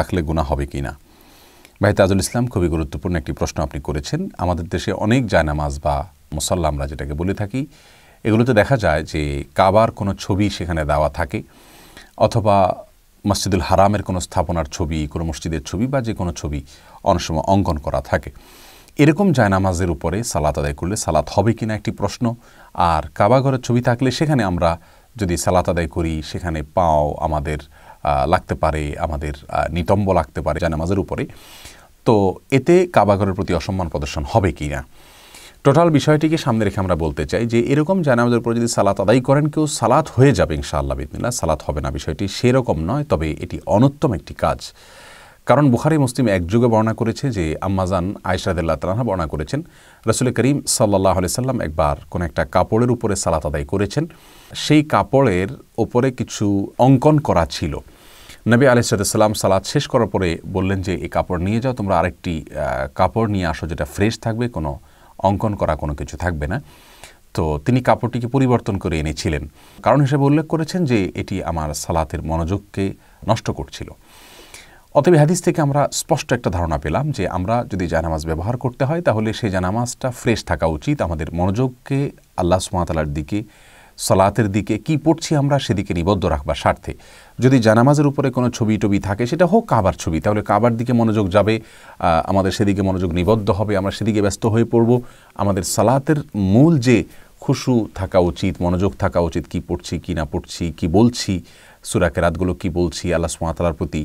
রাখলে গুণা হবে কি না ভাই তাজুল ইসলাম খুবই গুরুত্বপূর্ণ একটি প্রশ্ন আপনি করেছেন আমাদের দেশে অনেক জায়নামাজ বা মুসল্লা আমরা যেটাকে বলে থাকি এগুলোতে দেখা যায় যে কাবার কোনো ছবি সেখানে দেওয়া থাকে অথবা মসজিদুল হারামের কোনো স্থাপনার ছবি কোনো মসজিদের ছবি বা যে কোনো ছবি অনেক সময় অঙ্কন করা থাকে এরকম জায়নামাজের উপরে সালাত আদায় করলে সালাত হবে কিনা একটি প্রশ্ন আর কাবাঘরের ছবি থাকলে সেখানে আমরা যদি সালাত আদায় করি সেখানে পাও আমাদের লাগতে পারে আমাদের নিতম্ব লাগতে পারে জানামাজের উপরে তো এতে কাবাঘরের প্রতি অসম্মান প্রদর্শন হবে কি না টোটাল বিষয়টিকে সামনে রেখে আমরা বলতে চাই যে এরকম জানামাজের উপরে যদি সালাত আদায় করেন কেউ সালাত হয়ে যাবে ইনশাআল্লাহ বিদিনা সালাত হবে না বিষয়টি সেরকম নয় তবে এটি অনুত্তম একটি কাজ কারণ বুখারি মুসলিম একযুগে বর্ণনা করেছে যে আম্মাজান আয়সাদুল্লাহ তালাহা বর্ণনা করেছেন রসুল করিম সাল্লাহ সাল্লাম একবার কোন একটা কাপড়ের উপরে সালাত আদায় করেছেন সেই কাপড়ের ওপরে কিছু অঙ্কন করা ছিল নবী আলিসাল্লাম সালাদ শেষ করার পরে বললেন যে এই কাপড় নিয়ে যাও তোমরা আরেকটি কাপড় নিয়ে আসো যেটা ফ্রেশ থাকবে কোনো অঙ্কন করা কোনো কিছু থাকবে না তো তিনি কাপড়টিকে পরিবর্তন করে এনেছিলেন কারণ হিসেবে উল্লেখ করেছেন যে এটি আমার সালাতের মনোযোগকে নষ্ট করছিল অতএব হাদিস থেকে আমরা স্পষ্ট একটা ধারণা পেলাম যে আমরা যদি জানামাজ ব্যবহার করতে হয় তাহলে সেই জানামাজটা ফ্রেশ থাকা উচিত আমাদের মনোযোগকে আল্লাহ সুমাতালার দিকে সলাতের দিকে কি পড়ছি আমরা সেদিকে নিবদ্ধ রাখবার স্বার্থে যদি জানামাজের উপরে কোনো ছবি টবি থাকে সেটা হোক কাবার ছবি তাহলে কাবার দিকে মনোযোগ যাবে আমাদের সেদিকে মনোযোগ নিবদ্ধ হবে আমরা সেদিকে ব্যস্ত হয়ে পড়ব আমাদের সালাতের মূল যে খুশু থাকা উচিত মনোযোগ থাকা উচিত কি পড়ছি কি না পড়ছি কি বলছি সুরাকে রাতগুলো কি বলছি আল্লাহ সুমাতালার প্রতি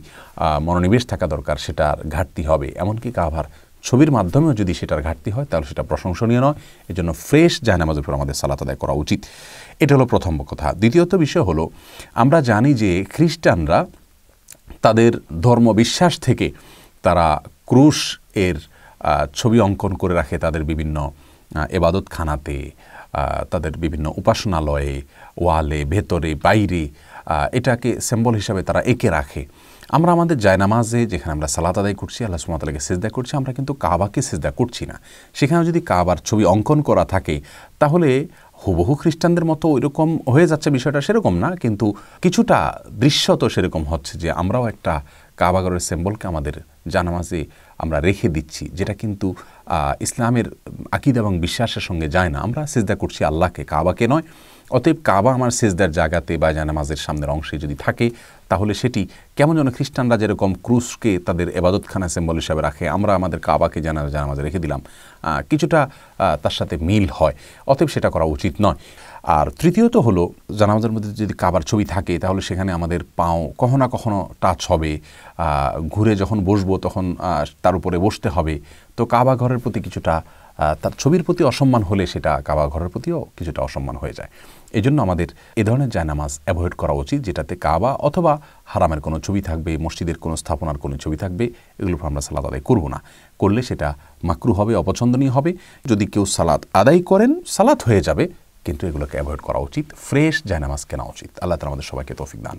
মনোনিবেশ থাকা দরকার সেটার ঘাটতি হবে এমনকি কাভার ছবির মাধ্যমেও যদি সেটার ঘাটতি হয় তাহলে সেটা প্রশংসনীয় নয় এজন্য ফ্রেশ জাহানামাজের উপর আমাদের সালাত আদায় করা উচিত এটা হলো প্রথম কথা দ্বিতীয়ত বিষয় হলো আমরা জানি যে খ্রিস্টানরা তাদের ধর্ম বিশ্বাস থেকে তারা ক্রুশ এর ছবি অঙ্কন করে রাখে তাদের বিভিন্ন এবাদতখানাতে তাদের বিভিন্ন উপাসনালয়ে ওয়ালে ভেতরে বাইরে এটাকে সিম্বল হিসাবে তারা একে রাখে আমরা আমাদের জায়নামাজে যেখানে আমরা সালাত আদায় করছি আল্লাহ সুমাতালাকে সেজদা করছি আমরা কিন্তু কাবাকে সেজদা করছি না সেখানে যদি কাবার ছবি অঙ্কন করা থাকে তাহলে হুবহু খ্রিস্টানদের মতো ওইরকম হয়ে যাচ্ছে বিষয়টা সেরকম না কিন্তু কিছুটা দৃশ্যত সেরকম হচ্ছে যে আমরাও একটা কাবাগরের সিম্বলকে আমাদের জানামাজে আমরা রেখে দিচ্ছি যেটা কিন্তু ইসলামের আকিদ এবং বিশ্বাসের সঙ্গে যায় না আমরা সেজদা করছি আল্লাহকে কাবাকে নয় অতএব কাবা আমার সেজদার জায়গাতে বা জানামাজের সামনের অংশে যদি থাকে তাহলে সেটি কেমন যেন খ্রিস্টানরা যেরকম ক্রুশকে তাদের এবাদতখানা সেম্বল হিসাবে রাখে আমরা আমাদের কাবাকে জানা জানামাজে রেখে দিলাম কিছুটা তার সাথে মিল হয় অতএব সেটা করা উচিত নয় আর তৃতীয়ত হলো জানামাজের মধ্যে যদি কাবার ছবি থাকে তাহলে সেখানে আমাদের পাও কখনো কখনো টাচ হবে ঘুরে যখন বসবো তখন তার উপরে বসতে হবে তো কাবা ঘরের প্রতি কিছুটা তার ছবির প্রতি অসম্মান হলে সেটা কাবা ঘরের প্রতিও কিছুটা অসম্মান হয়ে যায় এই জন্য আমাদের এ ধরনের জায়নামাজ অ্যাভয়েড করা উচিত যেটাতে কাবা অথবা হারামের কোনো ছবি থাকবে মসজিদের কোনো স্থাপনার কোনো ছবি থাকবে এগুলো আমরা সালাদ আদায় করব না করলে সেটা মাকরু হবে অপছন্দনীয় হবে যদি কেউ সালাদ আদায় করেন সালাদ হয়ে যাবে কিন্তু এগুলোকে অ্যাভয়েড করা উচিত ফ্রেশ জায়নামাজ কেনা উচিত আল্লাহ তালা আমাদের সবাইকে তৌফিক দান